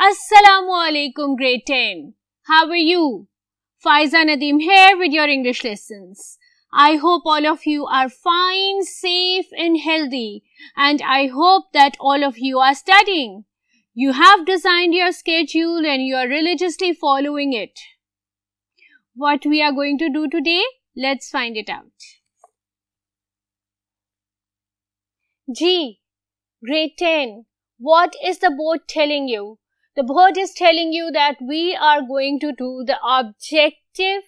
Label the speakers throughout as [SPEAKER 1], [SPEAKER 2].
[SPEAKER 1] Assalamu alaikum grade 10. How are you? Faiza Nadeem here with your English lessons. I hope all of you are fine, safe and healthy and I hope that all of you are studying. You have designed your schedule and you are religiously following it. What we are going to do today? Let's find it out. G. Grade 10. What is the board telling you? The board is telling you that we are going to do the objective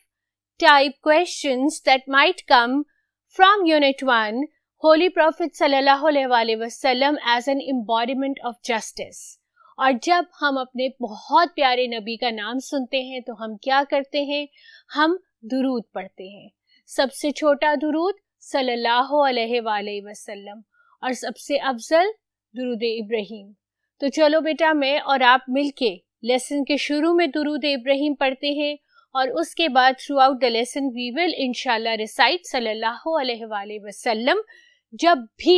[SPEAKER 1] type questions that might come from Unit 1, Holy Prophet Wasallam as an embodiment of justice. और जब हम अपने बहुत प्यारे नबी का नाम सुनते हैं तो हम क्या करते हैं हम दुरूद पढ़ते हैं सबसे छोटा दुरूद सल्लल्लाहु अलैहि वसल्लम और सबसे अफजल दुरुद इब्राहिम तो चलो बेटा मैं और आप मिलके लेसन के शुरू में दुरुद इब्राहिम पढ़ते हैं और उसके बाद throughout the lesson we will इनशाला रिसाइट सल्लल्लाहु अलैहि वसल्लम जब भी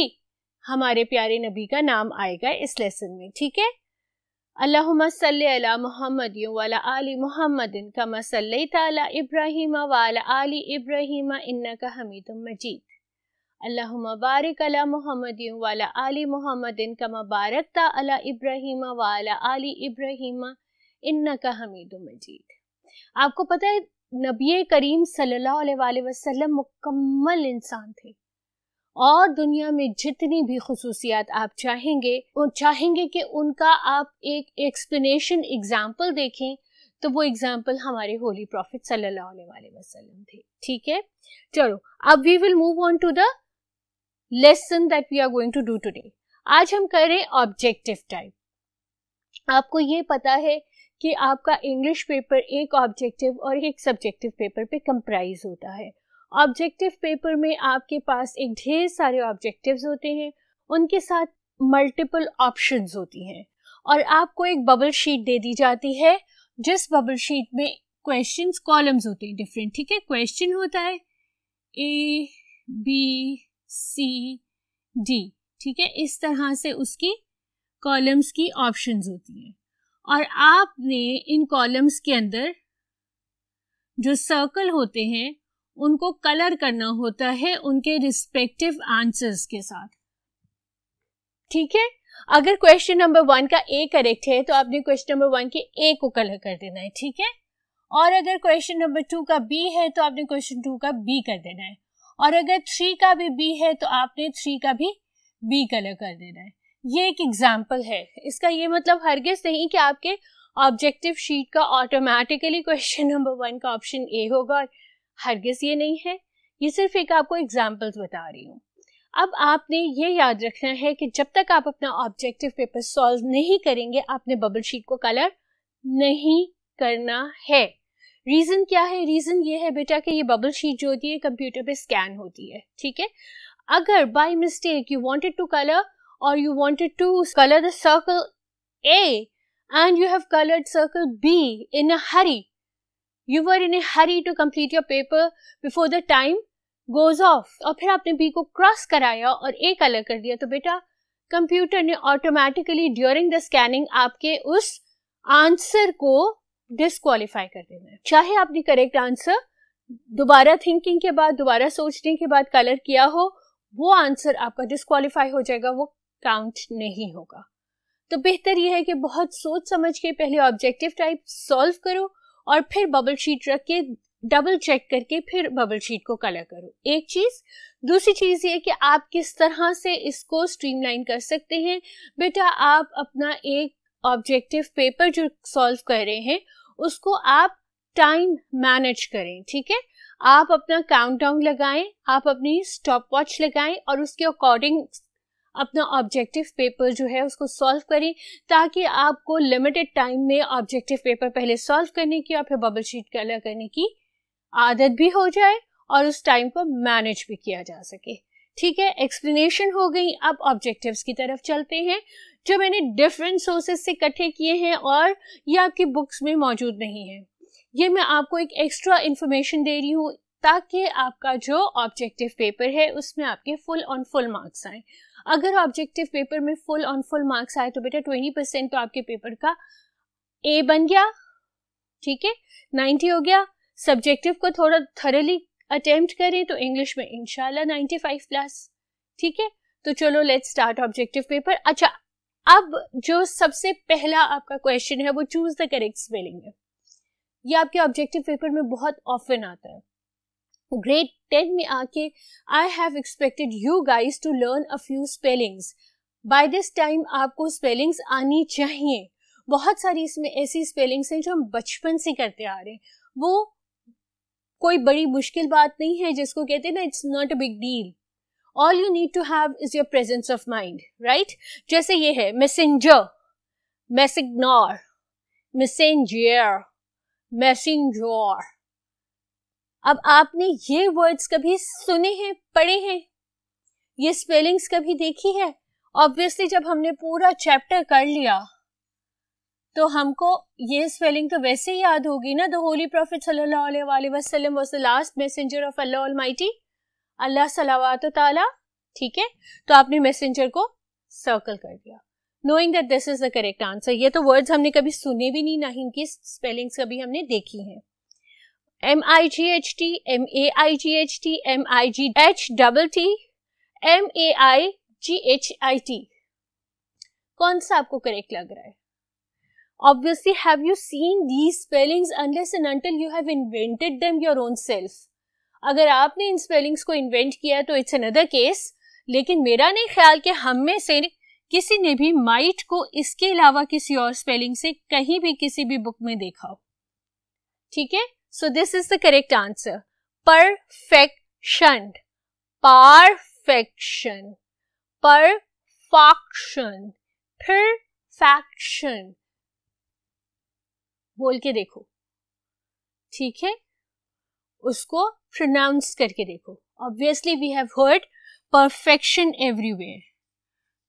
[SPEAKER 1] हमारे प्यारे नबी का नाम आएगा इस लेसन में ठीक है अल्लाहुम्मा सल्ली मोहम्मद आली मोहम्मद का सल्लैता इब्राहिम वाला आली इब्राहिम इन्ना का हमीद मजीद अल्लाहुम्मा बारिक अला मोहम्मद वाला आली मोहम्मद इनका मुबारक अला इब्राहिम वाला आली इब्राहिम इन्ना का हमीद मजीद आपको पता है नबी करीम सल्लल्लाहु अलैहि मुकम्मल इंसान थे और दुनिया में जितनी भी खसूसियात आप चाहेंगे वो चाहेंगे कि उनका आप एक एक्सप्लेनेशन एग्जाम्पल देखें तो वो एग्जाम्पल हमारे होली प्रॉफिट सल्लल्लाहु अलैहि वसल्लम थे ठीक है चलो अब we will move on to the lesson that we are going to do today आज हम करें ऑब्जेक्टिव टाइप आपको ये पता है कि आपका इंग्लिश पेपर एक ऑब्जेक्टिव और एक सब्जेक्टिव पेपर पे कंप्राइज होता है ऑब्जेक्टिव पेपर में आपके पास एक ढेर सारे ऑब्जेक्टिव्स होते हैं उनके साथ मल्टीपल ऑप्शंस होती हैं और आपको एक बबल शीट दे दी जाती है जिस बबल शीट में क्वेश्चंस कॉलम्स होते हैं डिफरेंट ठीक है क्वेश्चन होता है ए बी सी डी ठीक है इस तरह से उसकी कॉलम्स की ऑप्शंस होती हैं और आपने इन कॉलम्स के अंदर जो सर्कल होते हैं उनको कलर करना होता है उनके रिस्पेक्टिव आंसर्स के साथ ठीक है अगर क्वेश्चन नंबर वन का ए करेक्ट है तो आपने क्वेश्चन नंबर वन के ए को कलर कर देना है ठीक है और अगर क्वेश्चन नंबर टू का बी है तो आपने क्वेश्चन टू का बी कर देना है और अगर थ्री का भी बी है तो आपने थ्री का भी बी कलर कर देना है ये एक एग्जाम्पल है इसका ये मतलब हरगिज नहीं कि आपके ऑब्जेक्टिव शीट का ऑटोमेटिकली क्वेश्चन नंबर वन का ऑप्शन ए होगा और हरगिज ये नहीं है ये सिर्फ एक आपको एग्जाम्पल्स बता रही हूँ अब आपने ये याद रखना है कि जब तक आप अपना ऑब्जेक्टिव पेपर सॉल्व नहीं करेंगे आपने बबल शीट को कलर नहीं करना है रीज़न क्या है रीज़न ये है बेटा कि ये बबल शीट जो होती है कंप्यूटर पे स्कैन होती है ठीक है अगर by mistake you wanted to colour or you wanted to colour the circle A and you have coloured circle B in a hurry you were in a hurry to complete your paper before the time goes off और फिर आपने B को cross कराया और ए colour कर दिया तो बेटा कंप्यूटर ने ऑटोमेटिकली ड्यूरिंग द स्कैनिंग आपके उस आंसर को डिसक्वालीफाई कर देना है चाहे आपने करेक्ट आंसर दोबारा थिंकिंग के बाद दोबारा सोचने के बाद कलर किया हो वो आंसर आपका डिसक्वालीफाई हो जाएगा वो काउंट नहीं होगा तो बेहतर यह है कि बहुत सोच समझ के पहले ऑब्जेक्टिव टाइप सॉल्व करो और फिर बबल शीट रख के डबल चेक करके फिर बबल शीट को कलर करो एक चीज दूसरी चीज ये कि आप किस तरह से इसको स्ट्रीमलाइन कर सकते हैं बेटा आप अपना एक ऑब्जेक्टिव पेपर जो सॉल्व कर रहे हैं उसको आप टाइम मैनेज करें ठीक है आप अपना काउंटडाउन लगाएं आप अपनी स्टॉपवॉच लगाएं और उसके अकॉर्डिंग अपना ऑब्जेक्टिव पेपर जो है उसको सॉल्व करें ताकि आपको लिमिटेड टाइम में ऑब्जेक्टिव पेपर पहले सॉल्व करने की और फिर बबल शीट कलर करने की आदत भी हो जाए और उस टाइम को मैनेज भी किया जा सके ठीक है एक्सप्लेनेशन हो गई अब ऑब्जेक्टिव्स की तरफ चलते हैं जो मैंने डिफरेंट सोर्सेस से इकट्ठे किए हैं और ये आपकी बुक्स में मौजूद नहीं है ये मैं आपको एक एक्स्ट्रा इन्फॉर्मेशन दे रही हूँ ताकि आपका जो ऑब्जेक्टिव पेपर है उसमें आपके फुल ऑन फुल मार्क्स आए अगर ऑब्जेक्टिव पेपर में फुल ऑन फुल मार्क्स आए तो बेटा ट्वेंटी परसेंट तो आपके पेपर का ए बन गया ठीक है नाइन्टी हो गया सब्जेक्टिव को थोड़ा थरली अटेम्प्ट करें तो इंग्लिश में इनशाला फाइव प्लस ठीक है तो चलो लेट स्टार्ट ऑब्जेक्टिव पेपर अच्छा अब जो सबसे पहला आपका क्वेश्चन है वो चूज द करेक्ट स्पेलिंग है ये आपके ऑब्जेक्टिव पेपर में बहुत ऑफन आता है ग्रेड टेन में आके I have expected you guys to learn a few spellings by this time आपको स्पेलिंग्स आनी चाहिए बहुत सारी इसमें ऐसी स्पेलिंग्स हैं जो हम बचपन से करते आ रहे हैं वो कोई बड़ी मुश्किल बात नहीं है जिसको कहते हैं ना it's not a big deal all you need to have is your presence of mind right जैसे ये है मैसेंजर मैसेग्नोर मैसेंजियर मैसेंजोर अब आपने ये वर्ड्स कभी सुने हैं पढ़े हैं ये स्पेलिंग्स कभी देखी है ऑब्वियसली जब हमने पूरा चैप्टर कर लिया तो हमको ये स्पेलिंग तो वैसे ही याद होगी ना द होली प्रॉफिट सल्लल्लाहु वसल्लम द लास्ट मैसेंजर ऑफ अल्लाह ऑलमाइटी अल्लाह सलावत ताला ठीक है तो आपने मैसेंजर को सर्कल कर दिया knowing that this is the correct answer ये तो वर्ड्स हमने कभी सुने भी नहीं ना इनकी स्पेलिंग्स कभी हमने देखी हैं M I G H T M A I G H T M I G H double T M A I G H I T कौन सा आपको करेक्ट लग रहा है obviously have you seen these spellings unless and until you have invented them your own self अगर आपने इन spellings को invent किया तो इट्स अनदर केस लेकिन मेरा नहीं ख्याल कि हम में से किसी ने भी माइट को इसके अलावा किसी और स्पेलिंग से कहीं भी किसी भी बुक में देखा हो ठीक है so this is the correct answer perfection perfection perfection फिर फैक्शन बोल के देखो ठीक है उसको प्रोनाउंस करके देखो obviously we have heard perfection everywhere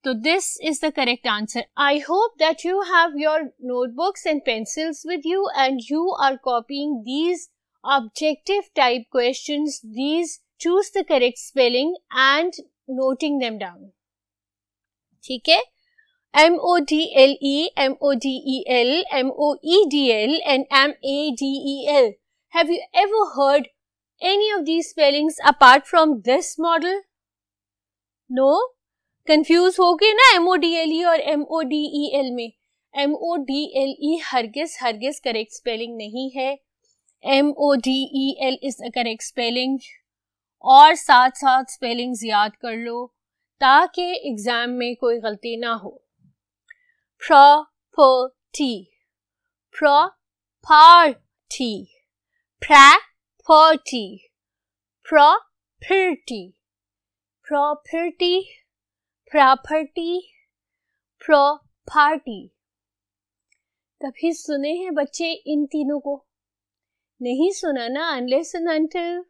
[SPEAKER 1] तो this is the correct answer I hope that you have your notebooks and pencils with you and you are copying these objective type question these choose the correct spelling and noting them down ठीक है M O D L E, M O D E L, M O E D L, and M A D E L. Have you ever heard any of these spellings apart from this model? No? Confuse हो गए ना M O D L E और M O D E L में M O D L E हरगिज हरगिज correct spelling नहीं है M O D E L is a correct spelling और साथ साथ स्पेलिंग्स याद कर लो ताकि एग्ज़ाम में कोई गलती ना हो property pro party property property property property property property कभी सुने हैं बच्चे इन तीनों को नहीं सुना ना unless and until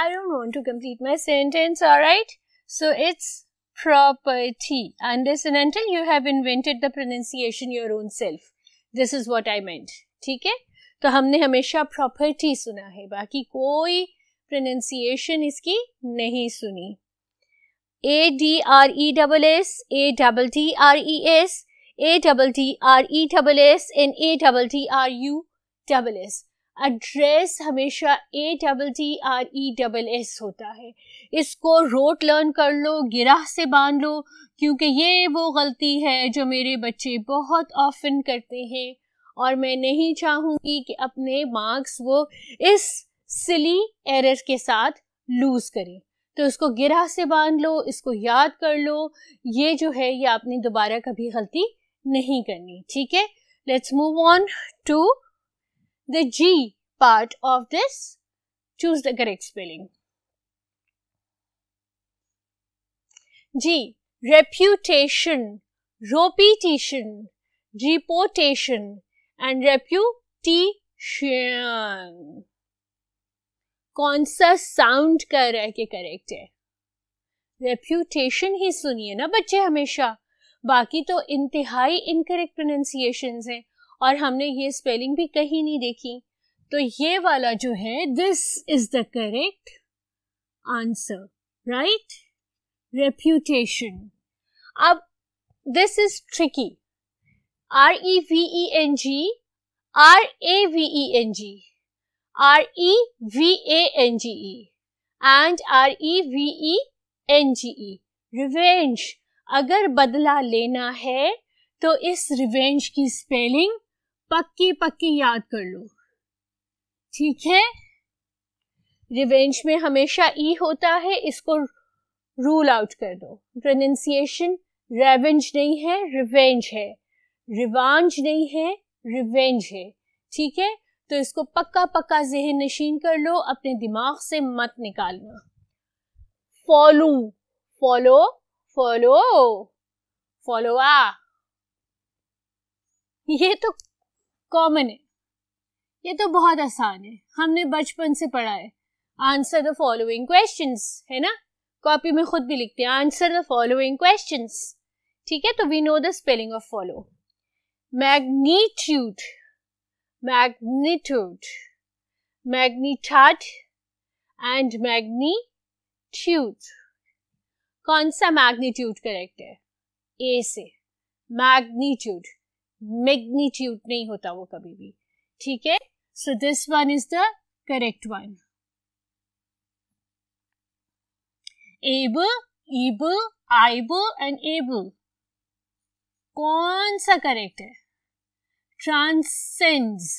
[SPEAKER 1] I don't want to complete my sentence alright so it's property. Unless and until you have invented the pronunciation your own self. This is what I meant. ठीक है तो हमने हमेशा प्रॉपर्टी सुना है बाकी कोई pronunciation इसकी नहीं सुनी A D R E double S A double T R E S A double T R E double S and A double T R U double S address हमेशा A double T R E double S होता है इसको road learn कर लो गिराह से बांध लो क्योंकि ये वो गलती है जो मेरे बच्चे बहुत ऑफन करते हैं और मैं नहीं चाहूँगी कि अपने मार्क्स वो इस सिली एरर के साथ लूज़ करें तो इसको गिरा से बांध लो इसको याद कर लो ये जो है ये आपने दोबारा कभी गलती नहीं करनी ठीक है let's move on to the G part of this, choose the correct spelling. G. Reputation, repetition, reportation and reputation. कौन सा साउंड कर रहा है कि करेक्ट है रेप्यूटेशन ही सुनिए ना बच्चे हमेशा बाकी तो इंतहाई इनकरेक्ट प्रोनाउंसिएशन हैं और हमने ये स्पेलिंग भी कहीं नहीं देखी तो ये वाला जो है this is the correct answer right reputation अब this is tricky R E V E N G R A V E N G R E V A N G E and R E V E N G E revenge अगर बदला लेना है तो इस revenge की spelling पक्की पक्की याद कर लो ठीक है रिवेंज में हमेशा ई होता है इसको रूल आउट कर दो प्रोनंसिएशन रेवेंज नहीं है रिवेंज है रिवांज नहीं है रिवेंज है ठीक है तो इसको पक्का पक्का जहन नशीन कर लो अपने दिमाग से मत निकालना फॉलो फॉलो फॉलो फॉलो आ ये तो कॉमन है ये तो बहुत आसान है हमने बचपन से पढ़ा है आंसर द फॉलोइंग क्वेश्चन है ना कॉपी में खुद भी लिखते हैं आंसर द फॉलोइंग क्वेश्चन ठीक है तो we know the spelling of follow magnitude magnitude magnitude and magnitude कौन सा मैग्नीट्यूड करेक्ट है ए से मैग्नीट्यूड मैग्नीट्यूड नहीं होता वो कभी भी ठीक है so this one is the correct one एब ईब आइब एंड एब कौन सा करेक्ट है transcends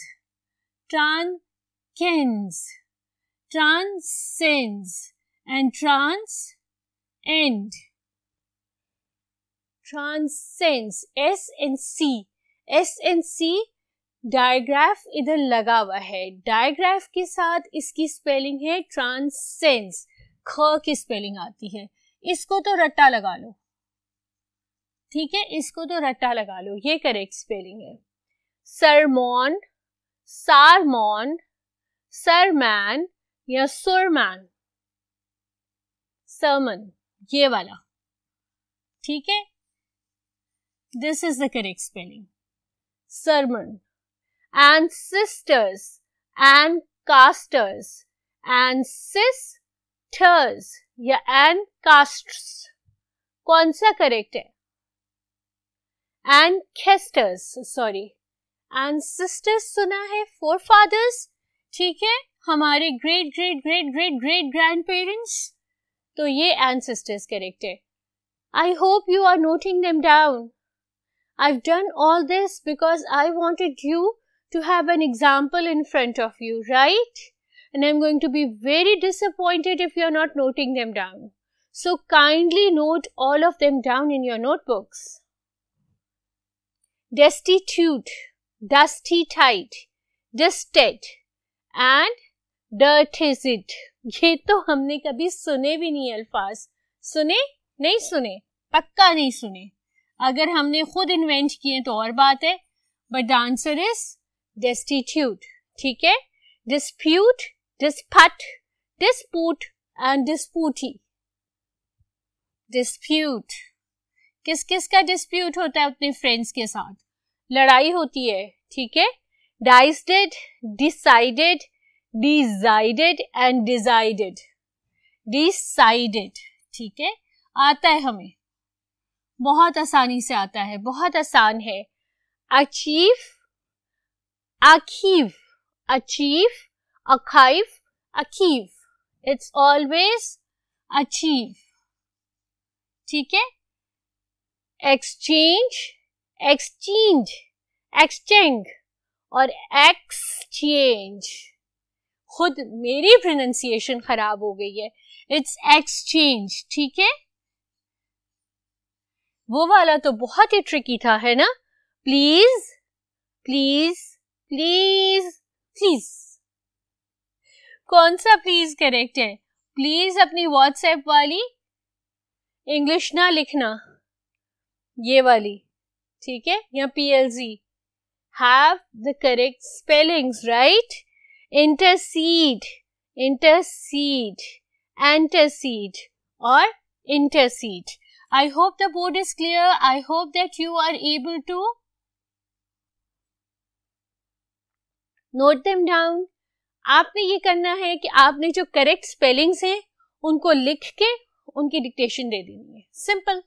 [SPEAKER 1] trans transcends and trans and transcends S and C S N C digraph इधर लगा हुआ है डायग्राफ के साथ इसकी स्पेलिंग है ट्रांसेंस ख की स्पेलिंग आती है इसको तो रट्टा लगा लो ठीक है इसको तो रट्टा लगा लो ये करेक्ट स्पेलिंग है सरमोन सारमोन सरमैन या सुरमैन सरमन ये वाला ठीक है this is the correct spelling sermon, and sisters, and casters, and sisters या and casts कौन सा करेक्ट है एंड खेस्टर्स सॉरी एंड सिस्टर्स सुना है फोर फादर्स ठीक है हमारे great great great great great grandparents तो ये एंड सिस्टर्स करेक्ट है I hope you are noting them down I've done all this because I wanted you to have an example in front of you, right? And I'm going to be very disappointed if you're not noting them down. So kindly note all of them down in your notebooks. Destitute, dusty tight, destitute, and dirt is it. ये तो हमने कभी सुने भी नहीं अल्फाज सुने नहीं सुने पक्का नहीं सुने अगर हमने खुद इन्वेंट किए तो और बात है but the answer is destitute ठीक है dispute dispute dispute and dispute dispute किस किस का डिस्प्यूट होता है अपने फ्रेंड्स के साथ लड़ाई होती है ठीक है decided decided decided and decided decided ठीक है आता है हमें बहुत आसानी से आता है बहुत आसान है achieve achieve achieve achieve achieve it's always achieve ठीक है एक्सचेंज एक्सचेंज एक्सचेंज और एक्सचेंज खुद मेरी प्रोनाउंसिएशन खराब हो गई है इट्स एक्सचेंज ठीक है वो वाला तो बहुत ही ट्रिकी था है ना प्लीज प्लीज प्लीज प्लीज कौन सा प्लीज करेक्ट है प्लीज अपनी व्हाट्सएप वाली इंग्लिश ना लिखना ये वाली ठीक है या जी have the correct spellings right intercede intercede intercede और intercede I hope the board is clear I hope that you are able to note them down. आपने ये करना है कि आपने जो करेक्ट स्पेलिंग्स हैं उनको लिख के उनकी डिक्टेशन दे देनी है सिंपल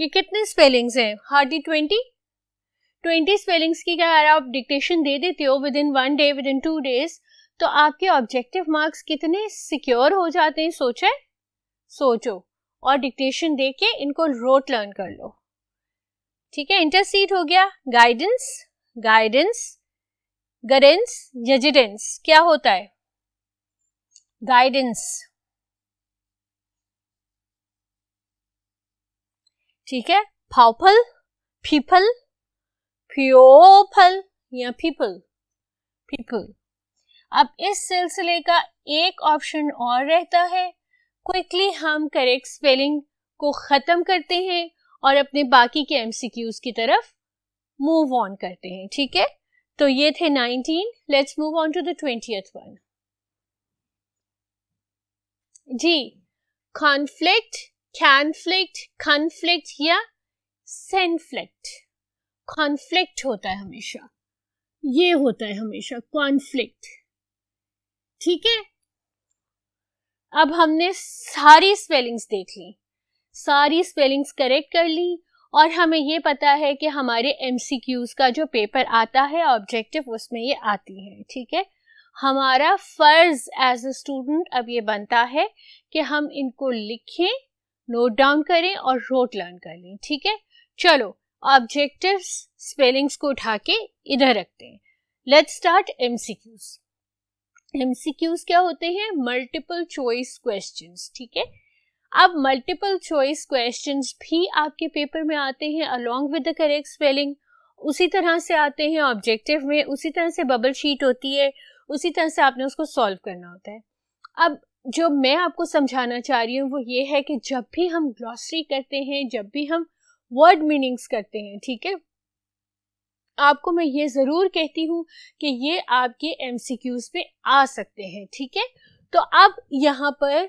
[SPEAKER 1] ये कितने स्पेलिंग्स हैं हार्डली ट्वेंटी ट्वेंटी स्पेलिंग्स की अगर आप डिक्टेशन दे देते हो within one day within two days तो आपके ऑब्जेक्टिव मार्क्स कितने सिक्योर हो जाते हैं सोचे सोचो और डिक्टेशन दे के इनको रोट लर्न कर लो ठीक है इंटरसीड हो गया गाइडेंस गाइडेंस गरेंस जजिडेंस क्या होता है गाइडेंस ठीक है फाउफल फीफल फ्योफल या पीपल फीपल अब इस सिलसिले का एक ऑप्शन और रहता है क्विकली हम करेक्ट स्पेलिंग को ख़त्म करते हैं और अपने बाकी के एम की तरफ मूव ऑन करते हैं ठीक है तो ये थे 19 let's move on to the twenty one जी कॉन्फ्लिक्ट कैनफ्लिक्ट कॉन्फ्लिक्ट या सेनफ्लिक्ट कॉन्फ्लिक्ट होता है हमेशा ये होता है हमेशा कॉन्फ्लिक्ट ठीक है अब हमने सारी स्पेलिंग्स देख ली सारी स्पेलिंग्स करेक्ट कर ली और हमें ये पता है कि हमारे एम का जो पेपर आता है ऑब्जेक्टिव उसमें ये आती है ठीक है हमारा फ़र्ज एज अ स्टूडेंट अब ये बनता है कि हम इनको लिखें नोट डाउन करें और रोट लर्न कर लें ठीक है चलो ऑब्जेक्टिव्स स्पेलिंग्स को उठा के इधर रखते हैं लेट स्टार्ट एम एमसीक्यूज क्या होते हैं मल्टीपल चॉइस क्वेश्चंस ठीक है अब मल्टीपल चॉइस क्वेश्चंस भी आपके पेपर में आते हैं along with the correct spelling उसी तरह से आते हैं ऑब्जेक्टिव में उसी तरह से बबल शीट होती है उसी तरह से आपने उसको सॉल्व करना होता है अब जो मैं आपको समझाना चाह रही हूँ वो ये है कि जब भी हम ग्लॉसरी करते हैं जब भी हम वर्ड मीनिंग्स करते हैं ठीक है आपको मैं ये जरूर कहती हूँ कि ये आपके एम पे आ सकते हैं ठीक है थीके? तो अब यहाँ पर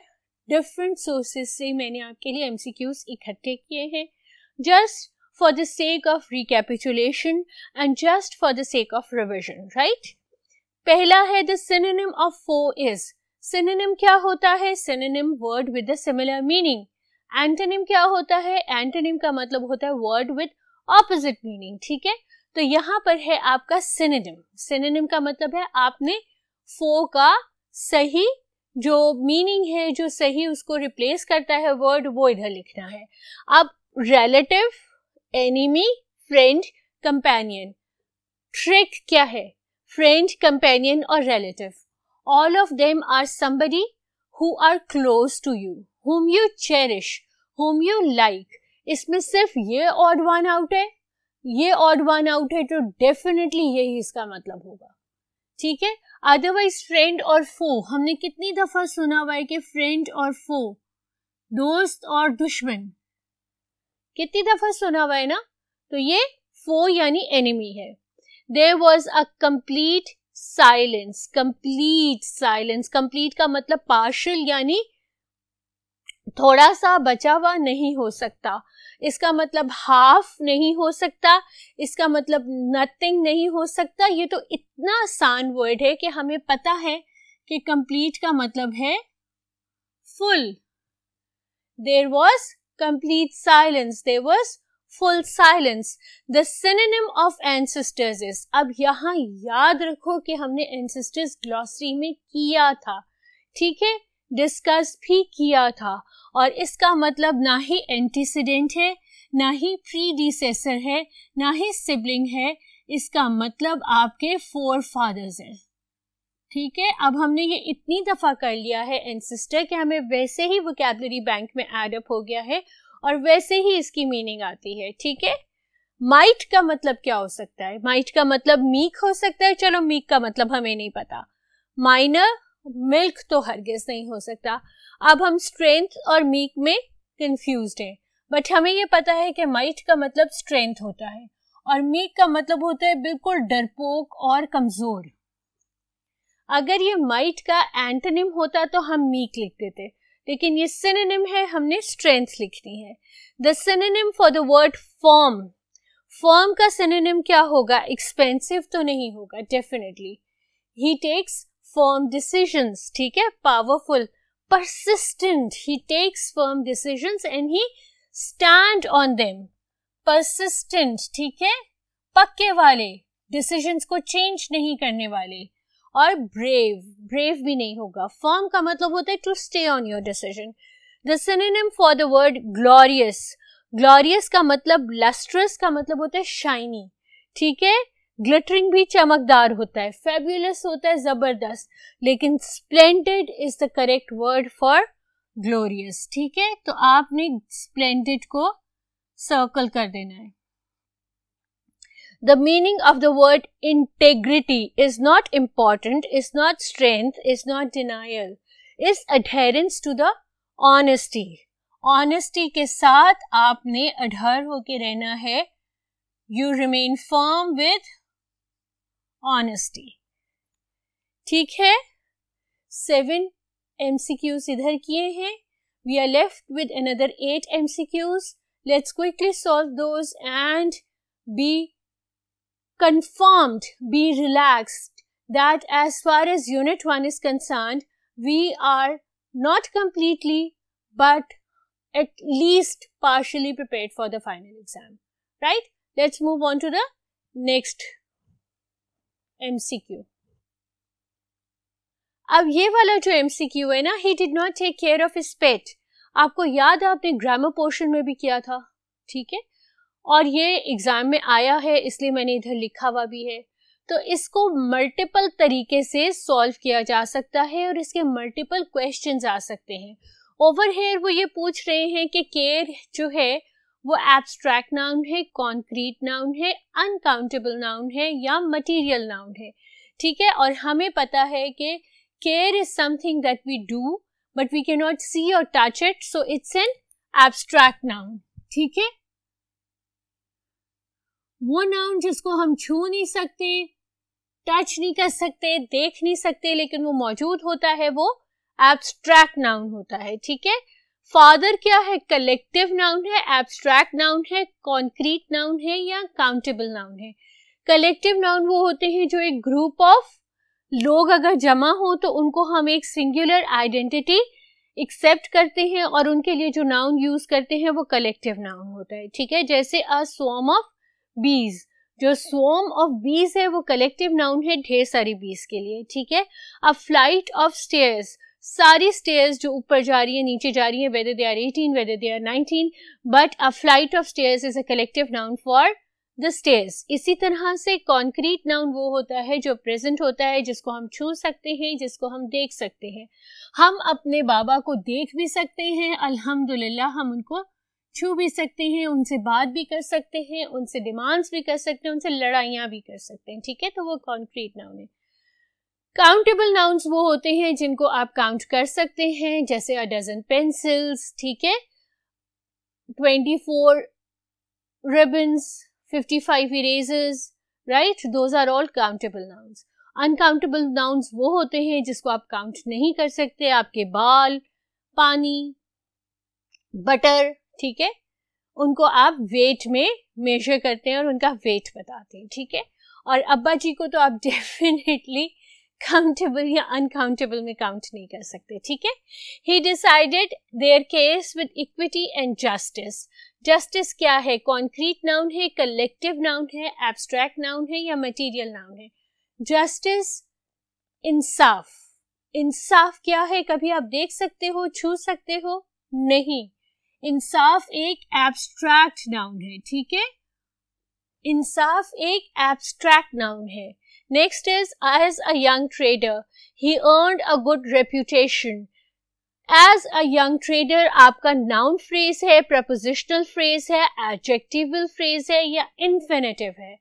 [SPEAKER 1] डिफरेंट सोर्सेज से मैंने आपके लिए एम इकट्ठे किए हैं just for the sake of recapitulation and just for the sake of revision right पहला है the synonym of foe is synonym क्या होता है synonym word with similar meaning antonym क्या होता है एंटनिम का मतलब होता है वर्ड विद ऑपोजिट मीनिंग ठीक है तो यहाँ पर है आपका सिनेडिम सिनेम का मतलब है आपने फो का सही जो मीनिंग है जो सही उसको रिप्लेस करता है वर्ड वो इधर लिखना है अब relative enemy friend companion trick क्या है फ्रेंड कंपेनियन और relative all of them are somebody who are close to you whom you cherish whom you like इसमें सिर्फ ये ऑड वन आउट है ये ऑड वन आउट है तो डेफिनेटली यही इसका मतलब होगा ठीक है अदरवाइज फ्रेंड और फो हमने कितनी दफा सुना हुआ है कि फ्रेंड और फो दोस्त और दुश्मन कितनी दफा सुना हुआ है ना तो ये फो यानी एनिमी है there was a complete silence complete silence complete का मतलब पार्शल यानी थोड़ा सा बचा हुआ नहीं हो सकता इसका मतलब हाफ नहीं हो सकता इसका मतलब नथिंग नहीं हो सकता ये तो इतना आसान वर्ड है कि हमें पता है कि कंप्लीट का मतलब है full there was complete silence there was full silence the synonym of ancestors is अब यहां याद रखो कि हमने एंसेस्टर्स ग्लॉसरी में किया था ठीक है डिस्कस भी किया था और इसका मतलब ना ही एंटीसीडेंट है ना ही प्रीडिसेसर है ना ही सिबलिंग है इसका मतलब आपके फोर फादर्स हैं ठीक है अब हमने ये इतनी दफ़ा कर लिया है सिस्टर कि हमें वैसे ही कैबलरी बैंक में एड अप हो गया है और वैसे ही इसकी मीनिंग आती है ठीक है माइट का मतलब क्या हो सकता है माइट का मतलब मीक हो सकता है चलो मीक का मतलब हमें नहीं पता माइनर मिल्क तो हरगिज नहीं हो सकता अब हम स्ट्रेंथ और मीक में कंफ्यूज हैं बट हमें ये पता है कि माइट का मतलब स्ट्रेंथ होता है और मीक का मतलब होता है बिल्कुल डरपोक और कमजोर अगर ये माइट का एंटनिम होता तो हम मीक लिख देते लेकिन ये सिनेनिम है हमने स्ट्रेंथ लिखनी है the synonym for the word form form का सिनेनिम क्या होगा एक्सपेंसिव तो नहीं होगा डेफिनेटली ही टेक्स firm decisions ठीक है powerful persistent he takes firm decisions and he stand on them persistent ठीक है पक्के वाले decisions को change नहीं करने वाले और brave brave भी नहीं होगा firm का मतलब होता है to stay on your decision the synonym for the word glorious glorious का मतलब lustrous का मतलब होता है shiny ठीक है ग्लिटरिंग भी चमकदार होता है फेब्यूलस होता है जबरदस्त लेकिन splendid is the correct word for glorious ठीक है तो आपने स्प्लेंडेड को सर्कल कर देना है the meaning of the word integrity is not important is not strength is not denial is adherence to the honesty honesty के साथ आपने अडहर होके रहना है you remain form with honesty ठीक है सेवन एम सी क्यूज इधर किए हैं we are left with another eight M let's quickly solve those and be confirmed be relaxed that as far as unit one is concern we are not completely but at least partially prepare for the final exam right let's move on to the next MCQ अब ये वाला जो MCQ है ना he did not take care of his pet आपको याद है आपने ग्रामर पोर्शन में भी किया था ठीक है और ये एग्जाम में आया है इसलिए मैंने इधर लिखा हुआ भी है तो इसको मल्टीपल तरीके से सॉल्व किया जा सकता है और इसके मल्टीपल क्वेश्चन आ सकते हैं ओवर हेयर वो ये पूछ रहे हैं कि केयर जो है वो एब्स्ट्रैक्ट नाउन है कॉन्क्रीट नाउन है अनकाउंटेबल नाउन है या मटीरियल नाउन है ठीक है और हमें पता है कि care is something that we do but we can not see और touch it so it's an abstract noun ठीक है वो नाउन जिसको हम छू नहीं सकते टच नहीं कर सकते देख नहीं सकते लेकिन वो मौजूद होता है वो एब्स्ट्रैक्ट नाउन होता है ठीक है फादर क्या है कलेक्टिव नाउन है एब्स्ट्रैक्ट नाउन है कॉन्क्रीट नाउन है या काउंटेबल नाउन है कलेक्टिव नाउन वो होते हैं जो एक ग्रुप ऑफ लोग अगर जमा हो तो उनको हम एक सिंगुलर आइडेंटिटी एक्सेप्ट करते हैं और उनके लिए जो नाउन यूज करते हैं वो कलेक्टिव नाउन होता है ठीक है जैसे अ स्वम ऑफ बीज जो स्वम ऑफ बीज है वो कलेक्टिव नाउन है ढेर सारी बीज के लिए ठीक है अ फ्लाइट ऑफ स्टेयर्स सारी स्टेयर्स जो ऊपर जा रही है नीचे जा रही है whether they are eighteen whether they are nineteen but a flight of stairs is a collective noun for the stairs इसी तरह से कॉन्क्रीट नाउन वो होता है जो प्रेजेंट होता है जिसको हम छू सकते हैं जिसको हम देख सकते हैं हम अपने बाबा को देख भी सकते हैं अल्हम्दुलिल्लाह हम उनको छू भी सकते हैं उनसे बात भी कर सकते हैं उनसे डिमांड्स भी कर सकते हैं उनसे लड़ाइयाँ भी कर सकते हैं ठीक है तो वो कॉन्क्रीट नाउन है काउंटेबल नाउन्स वो होते हैं जिनको आप काउंट कर सकते हैं जैसे अ डजन पेंसिल्स ठीक है twenty four fifty five erasers right those are all countable nouns uncountable nouns वो होते हैं जिसको आप काउंट नहीं कर सकते आपके बाल पानी बटर ठीक है उनको आप वेट में मेजर करते हैं और उनका वेट बताते हैं ठीक है और अब्बा जी को तो आप डेफिनेटली काउंटेबल या अनकाउंटेबल में काउंट नहीं कर सकते ठीक है he decided their case with equity and justice justice क्या है कॉन्क्रीट नाउन है कलेक्टिव नाउन है एब्स्ट्रैक्ट नाउन है या मटीरियल नाउन है जस्टिस इंसाफ इंसाफ क्या है कभी आप देख सकते हो छू सकते हो नहीं इंसाफ एक एब्स्ट्रैक्ट नाउन है ठीक है इंसाफ एक एब्स्ट्रैक्ट नाउन है next is as a young trader he earn a good reputation as a young trader आपका नाउन फ्रेज है प्रपोजिशनल फ्रेज है एडजेक्टिवल फ्रेज है या इन्फिनेटिव है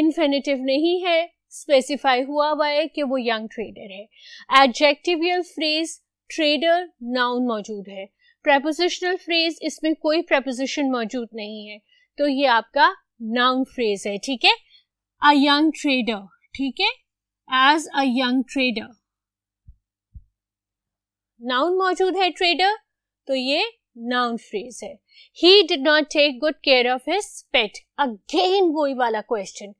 [SPEAKER 1] इन्फिनेटिव नहीं है स्पेसिफाई हुआ हुआ है कि वो यंग ट्रेडर है एडजेक्टिवल फ्रेज ट्रेडर नाउन मौजूद है प्रपोजिशनल फ्रेज इसमें कोई प्रपोजिशन मौजूद नहीं है तो ये आपका नाउन फ्रेज है ठीक है अ यंग ट्रेडर ठीक है as a young trader noun मौजूद है ट्रेडर तो ये नाउन फ्रेज है he did not take good care of his pet again वही वाला क्वेश्चन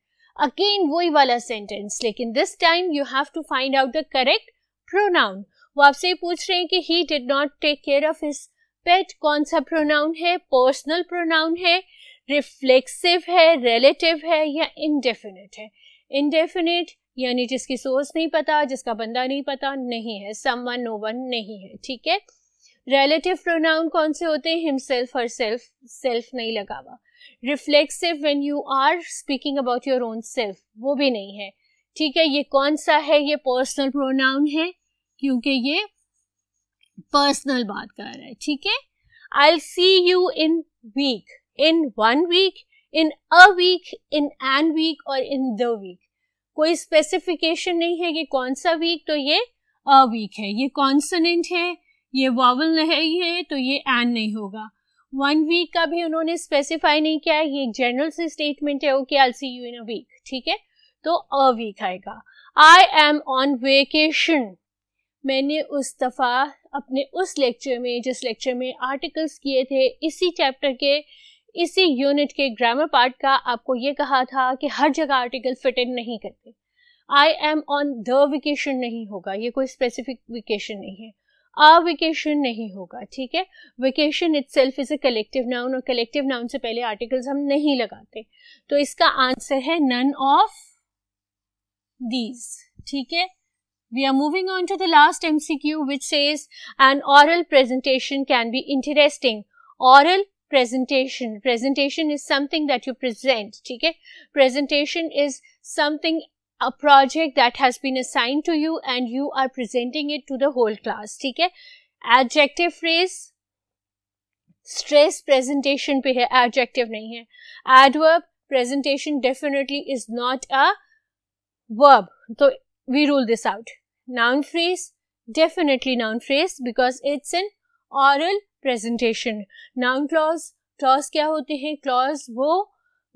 [SPEAKER 1] अगेन वही वाला सेंटेंस लेकिन this time you have to find out the correct pronoun वो आपसे पूछ रहे हैं कि he did not take care of his pet कौन सा प्रोनाउन है पर्सनल प्रोनाउन है रिफ्लेक्सिव है रिलेटिव है या इनडेफिनेट है इनडेफिनेट यानी जिसकी सोर्स नहीं पता जिसका बंदा नहीं पता नहीं है समवन नो वन नहीं है ठीक है रिलेटिव प्रोनाउन कौन से होते हैं हिमसेल्फ हर सेल्फ सेल्फ नहीं लगा हुआ reflexive when you are speaking about your own self वो भी नहीं है ठीक है ये कौन सा है ये पर्सनल प्रोनाउन है क्योंकि ये पर्सनल बात कर रहा है ठीक है I see you in week in one week in a week in an week और इन द वीक कोई स्पेसिफिकेशन नहीं है कि कौन सा वीक तो ये अ वीक है ये कॉन्सनेंट है ये वॉवल नहीं है तो ये एन नहीं होगा वन वीक का भी उन्होंने स्पेसिफाई नहीं किया है ये एक जनरल से स्टेटमेंट है okay I see you in a week ठीक है तो अ वीक आएगा आई एम ऑन वेकेशन मैंने उस दफ़ा अपने उस लेक्चर में जिस लेक्चर में आर्टिकल्स किए थे इसी चैप्टर के इसी यूनिट के ग्रामर पार्ट का आपको ये कहा था कि हर जगह आर्टिकल फिट इन नहीं करते I am on the vacation नहीं होगा ये कोई स्पेसिफिक वेकेशन नहीं है आ वेकेशन नहीं होगा ठीक है vacation itself is a collective noun और कलेक्टिव नाउन से पहले आर्टिकल्स हम नहीं लगाते तो इसका आंसर है नन ऑफ दीज ठीक है we are moving on to the last mcq which says an oral presentation can be interesting oral presentation presentation is something that you present okay presentation is something a project that has been assigned to you and you are presenting it to the whole class okay adjective phrase stress presentation pe adjective nahi hai adverb presentation definitely is not a verb so we rule this out noun phrase definitely noun phrase because it's an oral presentation noun clause clause क्या होते हैं clause वो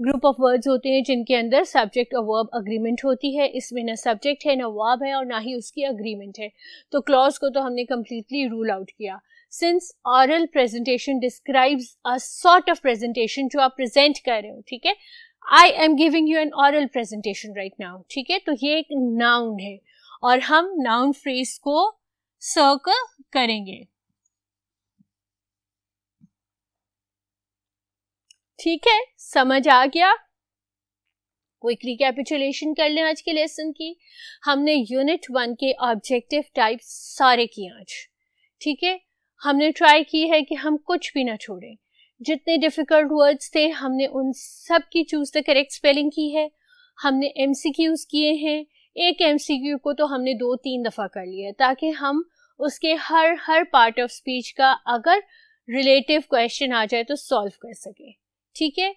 [SPEAKER 1] group of words होते हैं जिनके अंदर subject और verb agreement होती है इसमें ना सब्जेक्ट है ना वर्ब है और ना ही उसकी अग्रीमेंट है तो क्लॉज को तो हमने कम्प्लीटली रूल आउट किया since oral presentation describes a sort of presentation जो आप प्रेजेंट कर रहे हो ठीक है I am giving you an oral presentation right now ठीक है तो ये एक नाउन है और हम नाउन फ्रेज को सर्क करेंगे ठीक है समझ आ गया क्विक रिकैपिचुलेशन कर लें आज के लेसन की हमने यूनिट वन के ऑब्जेक्टिव टाइप सारे किए आज ठीक है हमने ट्राई की है कि हम कुछ भी ना छोड़ें जितने डिफ़िकल्ट वर्ड्स थे हमने उन सब की चूज द करेक्ट स्पेलिंग की है हमने एम किए हैं एक एम को तो हमने दो तीन दफ़ा कर लिया है ताकि हम उसके हर हर पार्ट ऑफ स्पीच का अगर रिलेटिव क्वेश्चन आ जाए तो सॉल्व कर सकें ठीक है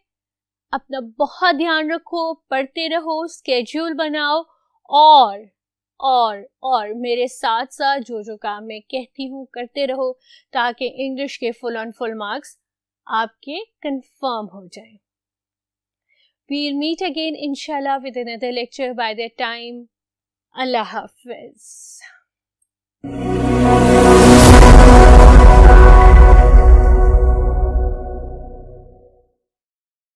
[SPEAKER 1] अपना बहुत ध्यान रखो पढ़ते रहो स्केड्यूल बनाओ और और और मेरे साथ साथ जो जो काम मैं कहती हूँ करते रहो ताकि इंग्लिश के फुल ऑन फुल मार्क्स आपके कंफर्म हो जाए वील मीट अगेन इनशाला with another lecture bye the time Allah हाफिज़